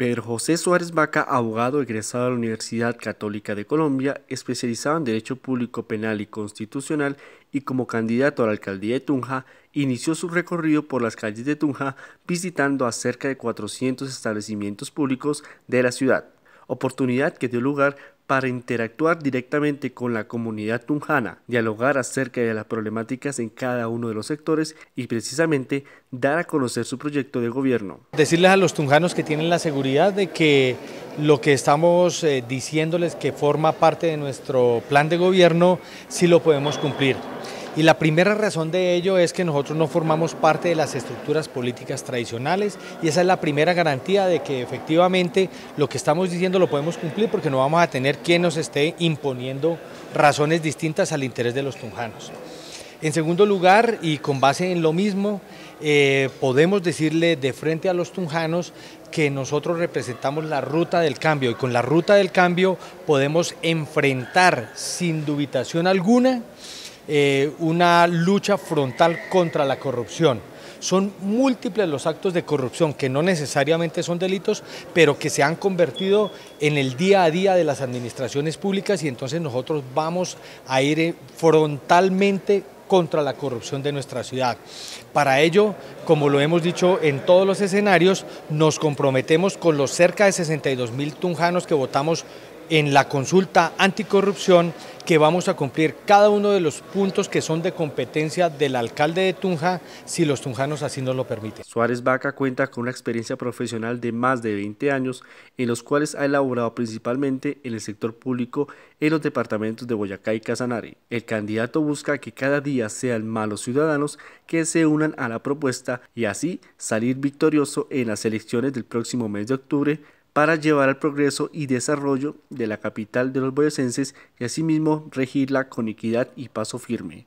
Pedro José Suárez Vaca, abogado egresado de la Universidad Católica de Colombia, especializado en Derecho Público Penal y Constitucional y como candidato a la alcaldía de Tunja, inició su recorrido por las calles de Tunja visitando a cerca de 400 establecimientos públicos de la ciudad, oportunidad que dio lugar para interactuar directamente con la comunidad tunjana, dialogar acerca de las problemáticas en cada uno de los sectores y precisamente dar a conocer su proyecto de gobierno. Decirles a los tunjanos que tienen la seguridad de que lo que estamos eh, diciéndoles que forma parte de nuestro plan de gobierno, sí lo podemos cumplir. Y la primera razón de ello es que nosotros no formamos parte de las estructuras políticas tradicionales y esa es la primera garantía de que efectivamente lo que estamos diciendo lo podemos cumplir porque no vamos a tener quien nos esté imponiendo razones distintas al interés de los tunjanos. En segundo lugar, y con base en lo mismo, eh, podemos decirle de frente a los tunjanos que nosotros representamos la ruta del cambio y con la ruta del cambio podemos enfrentar sin dubitación alguna eh, una lucha frontal contra la corrupción. Son múltiples los actos de corrupción que no necesariamente son delitos, pero que se han convertido en el día a día de las administraciones públicas y entonces nosotros vamos a ir eh, frontalmente contra la corrupción de nuestra ciudad. Para ello, como lo hemos dicho en todos los escenarios, nos comprometemos con los cerca de 62 mil tunjanos que votamos en la consulta anticorrupción que vamos a cumplir cada uno de los puntos que son de competencia del alcalde de Tunja, si los tunjanos así nos lo permiten. Suárez Vaca cuenta con una experiencia profesional de más de 20 años, en los cuales ha elaborado principalmente en el sector público en los departamentos de Boyacá y Casanare. El candidato busca que cada día sean malos ciudadanos que se unan a la propuesta y así salir victorioso en las elecciones del próximo mes de octubre para llevar al progreso y desarrollo de la capital de los boyacenses y asimismo regirla con equidad y paso firme.